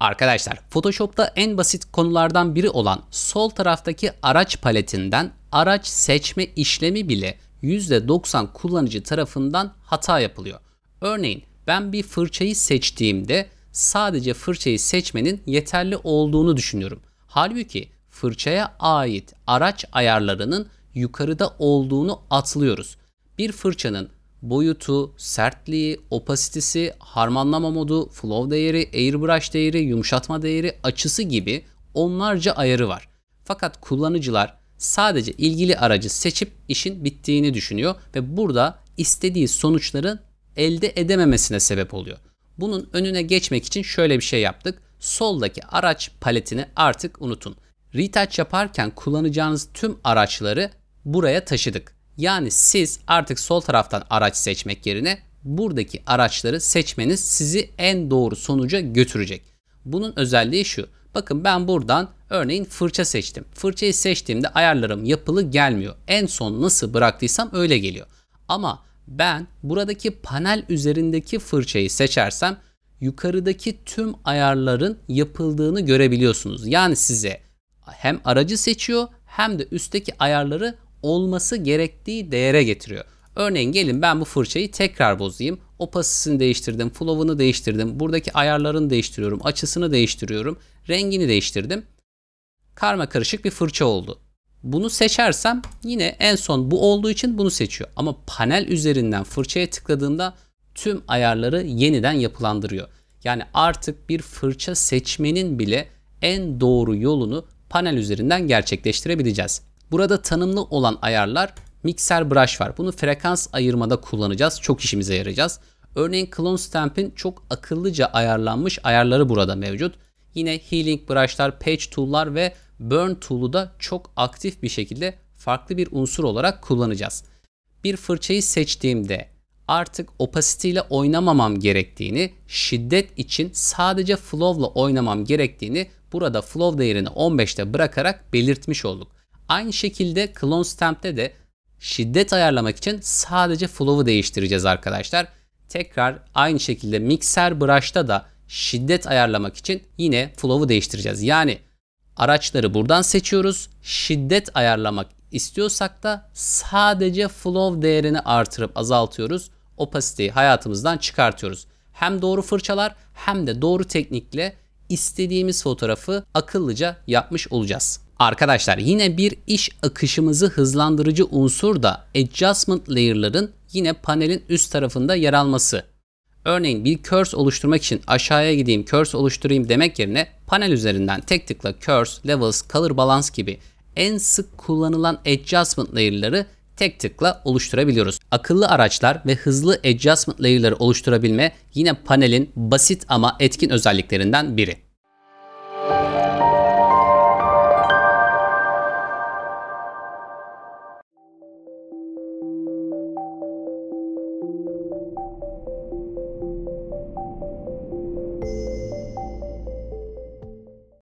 Arkadaşlar Photoshop'ta en basit konulardan biri olan sol taraftaki araç paletinden araç seçme işlemi bile %90 kullanıcı tarafından hata yapılıyor. Örneğin ben bir fırçayı seçtiğimde sadece fırçayı seçmenin yeterli olduğunu düşünüyorum. Halbuki fırçaya ait araç ayarlarının yukarıda olduğunu atlıyoruz. Bir fırçanın boyutu, sertliği, opasitesi, harmanlama modu, flow değeri, airbrush değeri, yumuşatma değeri, açısı gibi onlarca ayarı var. Fakat kullanıcılar sadece ilgili aracı seçip işin bittiğini düşünüyor ve burada istediği sonuçları elde edememesine sebep oluyor. Bunun önüne geçmek için şöyle bir şey yaptık. Soldaki araç paletini artık unutun. Retouch yaparken kullanacağınız tüm araçları buraya taşıdık. Yani siz artık sol taraftan araç seçmek yerine buradaki araçları seçmeniz sizi en doğru sonuca götürecek. Bunun özelliği şu. Bakın ben buradan örneğin fırça seçtim. Fırçayı seçtiğimde ayarlarım yapılı gelmiyor. En son nasıl bıraktıysam öyle geliyor. Ama ben buradaki panel üzerindeki fırçayı seçersem yukarıdaki tüm ayarların yapıldığını görebiliyorsunuz. Yani size hem aracı seçiyor hem de üstteki ayarları olması gerektiği değere getiriyor. Örneğin gelin ben bu fırçayı tekrar bozayım. Opasitini değiştirdim, flow'unu değiştirdim. Buradaki ayarlarını değiştiriyorum, açısını değiştiriyorum, rengini değiştirdim. Karma karışık bir fırça oldu. Bunu seçersem yine en son bu olduğu için bunu seçiyor. Ama panel üzerinden fırçaya tıkladığımda tüm ayarları yeniden yapılandırıyor. Yani artık bir fırça seçmenin bile en doğru yolunu panel üzerinden gerçekleştirebileceğiz. Burada tanımlı olan ayarlar mikser brush var. Bunu frekans ayırmada kullanacağız. Çok işimize yarayacağız. Örneğin Clone Stamp'in çok akıllıca ayarlanmış ayarları burada mevcut. Yine Healing Brush'lar, Patch Tool'lar ve Burn Tool'u da çok aktif bir şekilde farklı bir unsur olarak kullanacağız. Bir fırçayı seçtiğimde artık opacity ile oynamamam gerektiğini, şiddet için sadece flow ile oynamam gerektiğini burada flow değerini 15'te bırakarak belirtmiş olduk. Aynı şekilde Clone Stamp'te de şiddet ayarlamak için sadece flow'u değiştireceğiz arkadaşlar. Tekrar aynı şekilde mikser brush'ta da şiddet ayarlamak için yine flow'u değiştireceğiz. Yani araçları buradan seçiyoruz. Şiddet ayarlamak istiyorsak da sadece flow değerini artırıp azaltıyoruz. Opasiteyi hayatımızdan çıkartıyoruz. Hem doğru fırçalar hem de doğru teknikle istediğimiz fotoğrafı akıllıca yapmış olacağız. Arkadaşlar yine bir iş akışımızı hızlandırıcı unsur da adjustment layer'ların yine panelin üst tarafında yer alması. Örneğin bir curse oluşturmak için aşağıya gideyim curse oluşturayım demek yerine panel üzerinden tek tıkla curse, levels, color balance gibi en sık kullanılan adjustment layer'ları tek tıkla oluşturabiliyoruz. Akıllı araçlar ve hızlı adjustment layer'ları oluşturabilme yine panelin basit ama etkin özelliklerinden biri. Thank you.